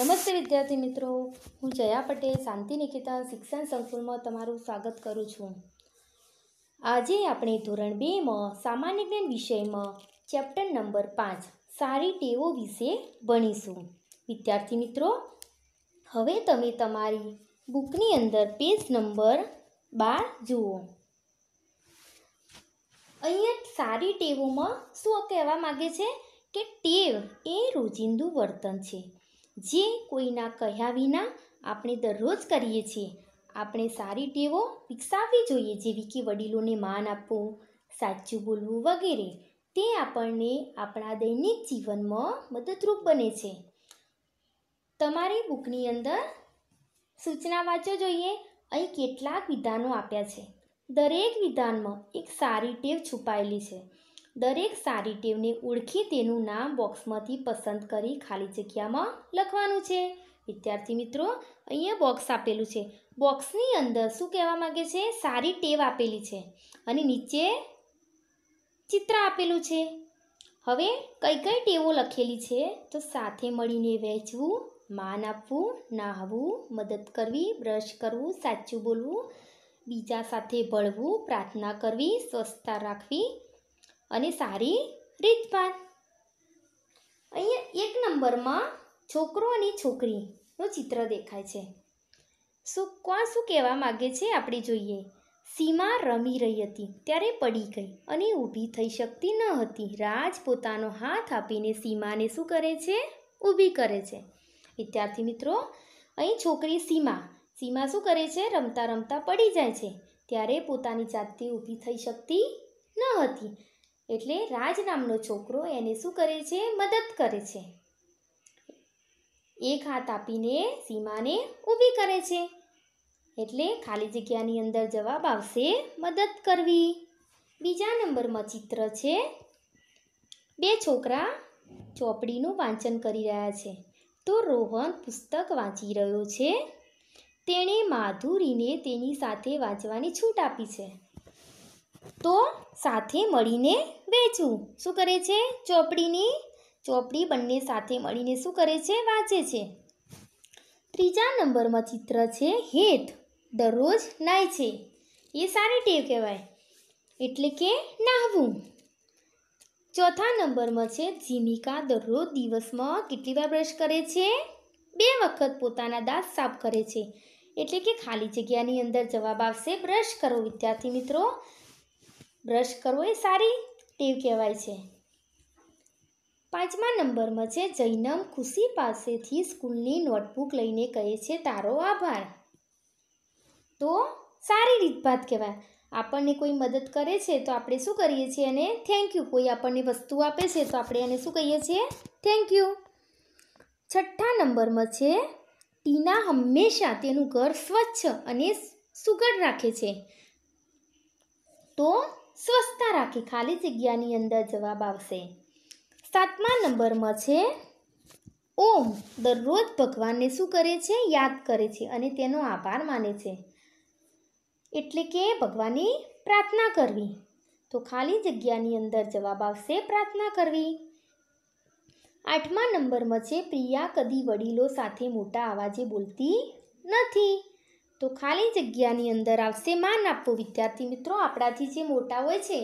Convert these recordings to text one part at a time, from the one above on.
નમસ્તે વિદ્યાર્થી મિત્રો હું જયા પટેલ શાંતિ નિકેતન શિક્ષણ સંકુલમાં તમારું સ્વાગત કરું છું આજે આપણે ધોરણ બેમાં સામાન્ય જ્ઞાન વિષયમાં ચેપ્ટર નંબર પાંચ સારી ટેવો વિશે ભણીશું વિદ્યાર્થી મિત્રો હવે તમે તમારી બુકની અંદર પેજ નંબર બાર જુઓ અહીંયા સારી ટેવોમાં શું કહેવા માગે છે કે ટેવ એ રોજિંદુ વર્તન છે જે કોઈના કહ્યા વિના આપણે દરરોજ કરીએ છીએ આપણે સારી ટેવો વિકસાવવી જોઈએ જેવી કે વડીલોને માન આપવું સાચું બોલવું વગેરે તે આપણને આપણા દૈનિક જીવનમાં મદદરૂપ બને છે તમારી બુકની અંદર સૂચના વાંચો જોઈએ અહીં કેટલાક વિધાનો આપ્યા છે દરેક વિધાનમાં એક સારી ટેવ છુપાયેલી છે દરેક સારી ટેવને ઓળખી તેનું નામ બોક્સમાંથી પસંદ કરી ખાલી જગ્યામાં લખવાનું છે વિદ્યાર્થી મિત્રો અહીંયા બોક્સ આપેલું છે બોક્સની અંદર શું કહેવા માગે છે સારી ટેવ આપેલી છે અને નીચે ચિત્ર આપેલું છે હવે કઈ કઈ ટેવો લખેલી છે તો સાથે મળીને વહેંચવું માન આપવું નાહવું મદદ કરવી બ્રશ કરવું સાચું બોલવું બીજા સાથે ભળવું પ્રાર્થના કરવી સ્વસ્થતા રાખવી અને સારી રીતભાત અહીંયા એક નંબરમાં છોકરો અને છોકરીનું ચિત્ર દેખાય છે શું કોણ શું કહેવા માગે છે આપણે જોઈએ સીમા રમી રહી હતી ત્યારે પડી ગઈ અને ઊભી થઈ શકતી ન હતી રાજ પોતાનો હાથ આપીને સીમાને શું કરે છે ઊભી કરે છે વિદ્યાર્થી મિત્રો અહીં છોકરી સીમા સીમા શું કરે છે રમતા રમતા પડી જાય છે ત્યારે પોતાની જાતથી ઊભી થઈ શકતી ન હતી એટલે રાજ નામનો છોકરો એને શું કરે છે મદદ કરે છે એક હાથ આપીને સીમાને ઊભી કરે છે એટલે ખાલી જગ્યાની અંદર જવાબ આવશે મદદ કરવી બીજા નંબરમાં ચિત્ર છે બે છોકરા ચોપડીનું વાંચન કરી રહ્યા છે તો રોહન પુસ્તક વાંચી રહ્યો છે તેણે માધુરીને તેની સાથે વાંચવાની છૂટ આપી છે સાથે મળીને વેચવું શું કરે છે ચોપડીની ચોપડી બંને સાથે મળીને શું કરે છે વાંચે છે ત્રીજા નંબરમાં ચિત્ર છે હેત દરરોજ નાય છે એ સારી ટેવ કહેવાય એટલે કે નાહવું ચોથા નંબરમાં છે જીમિકા દરરોજ દિવસમાં કેટલી વાર બ્રશ કરે છે બે વખત પોતાના દાંત સાફ કરે છે એટલે કે ખાલી જગ્યાની અંદર જવાબ આવશે બ્રશ કરો વિદ્યાર્થી મિત્રો બ્રશ કરવો એ સારી ટેવ કહેવાય છે પાંચમા નંબરમાં છે જૈનમ ખુશી પાસેથી સ્કૂલની નોટબુક લઈને કહે છે તારો આભાર તો સારી રીતભાત કહેવાય આપણને કોઈ મદદ કરે છે તો આપણે શું કરીએ છીએ એને થેન્ક યુ કોઈ આપણને વસ્તુ આપે છે તો આપણે એને શું કહીએ છીએ થેન્ક યુ છઠ્ઠા નંબરમાં છે ટીના હંમેશા તેનું ઘર સ્વચ્છ અને સુઘડ રાખે છે તો સ્વચ્છતા રાખી ખાલી જગ્યાની અંદર જવાબ આવશે સાતમા નંબરમાં છે ઓમ દરરોજ ભગવાનને શું કરે છે યાદ કરે છે અને તેનો આભાર માને છે એટલે કે ભગવાનની પ્રાર્થના કરવી તો ખાલી જગ્યાની અંદર જવાબ આવશે પ્રાર્થના કરવી આઠમા નંબરમાં છે પ્રિયા કદી વડીલો સાથે મોટા અવાજે બોલતી નથી તો ખાલી જગ્યાની અંદર આવશે માન આપવું વિદ્યાર્થી મિત્રો આપણાથી જે મોટા હોય છે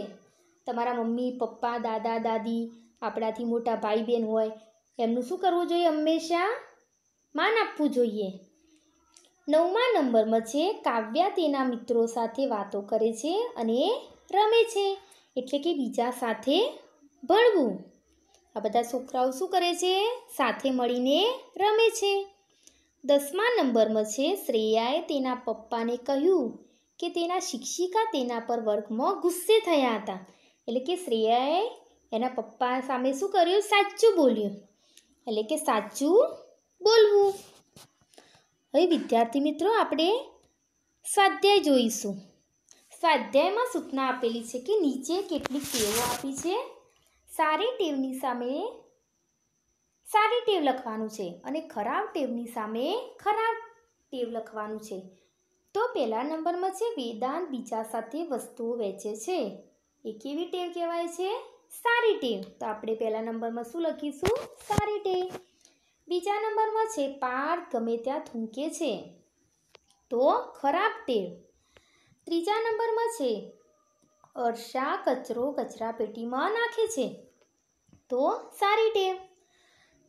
તમારા મમ્મી પપ્પા દાદા દાદી આપણાથી મોટા ભાઈ બહેન હોય એમનું શું કરવું જોઈએ હંમેશા માન આપવું જોઈએ નવમા નંબરમાં છે કાવ્યા તેના મિત્રો સાથે વાતો કરે છે અને રમે છે એટલે કે બીજા સાથે ભણવું આ બધા છોકરાઓ શું કરે છે સાથે મળીને રમે છે દસમા નંબરમાં છે શ્રેયાએ તેના પપ્પાને કહ્યું કે તેના શિક્ષિકા તેના પર વર્ગમાં ગુસ્સે થયા હતા એટલે કે શ્રેયાએ એના પપ્પા સામે શું કર્યું સાચું બોલ્યું એટલે કે સાચું બોલવું હવે વિદ્યાર્થી મિત્રો આપણે સ્વાધ્યાય જોઈશું સ્વાધ્યાયમાં સૂચના આપેલી છે કે નીચે કેટલીક ટેવો આપી છે સારી ટેવની સામે સારી ટેવ લખવાનું છે અને ખરાબ ટેવની સામે ખરાબ ટેવ લખવાનું છે તો પહેલા નંબરમાં છે વેદાંત બીજા સાથે વસ્તુઓ વેચે છે એ કેવી ટેવ કહેવાય છે સારી ટેવ તો આપણે પહેલા નંબરમાં શું લખીશું સારી ટેવ બીજા નંબરમાં છે પાર ગમે ત્યાં થૂંકે છે તો ખરાબ ટેવ ત્રીજા નંબરમાં છે અરસા કચરો કચરા પેટીમાં નાખે છે તો સારી ટેવ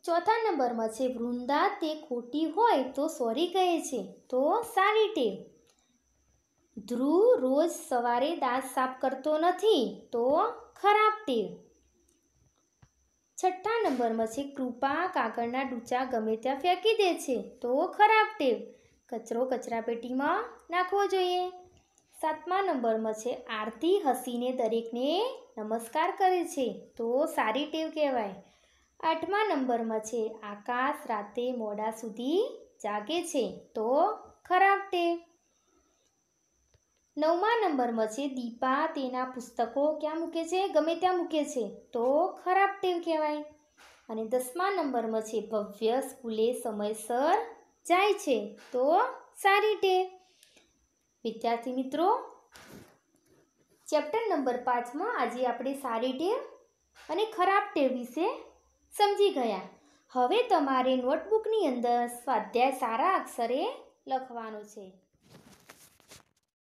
ચોથા નંબરમાં છે વૃંદા તે ખોટી હોય તો સોરી કહે છે તો સારી ટેવ ધ્રુવ રોજ સવારે દાંત સાફ કરતો નથી તો ખરાબ ટેવ છઠ્ઠા નંબરમાં છે કૃપા કાગળના ડૂચા ગમે ત્યાં ફેંકી દે છે તો ખરાબ ટેવ કચરો કચરાપેટીમાં નાખવો જોઈએ સાતમા નંબરમાં છે આરતી હસીને દરેકને નમસ્કાર કરે છે તો સારી ટેવ કહેવાય આઠમા નંબરમાં છે આકાશ રાતે મોડા સુધી જાગે છે તો ખરાબ ટેવ નવમા નંબરમાં છે દીપા તેના પુસ્તકો ક્યાં મૂકે છે ગમે ત્યાં મૂકે છે તો ખરાબ ટેવ કહેવાય અને દસમા નંબરમાં છે ભવ્ય સ્કૂલે સમયસર જાય છે તો સારી ટેવ વિદ્યાર્થી મિત્રો ચેપ્ટર નંબર પાંચમાં આજે આપણે સારી ટેવ અને ખરાબ ટેવ વિશે સમજી ગયા હવે તમારે નોટબુકની અંદર સ્વાધ્યાય સારા અક્ષરે લખવાનું છે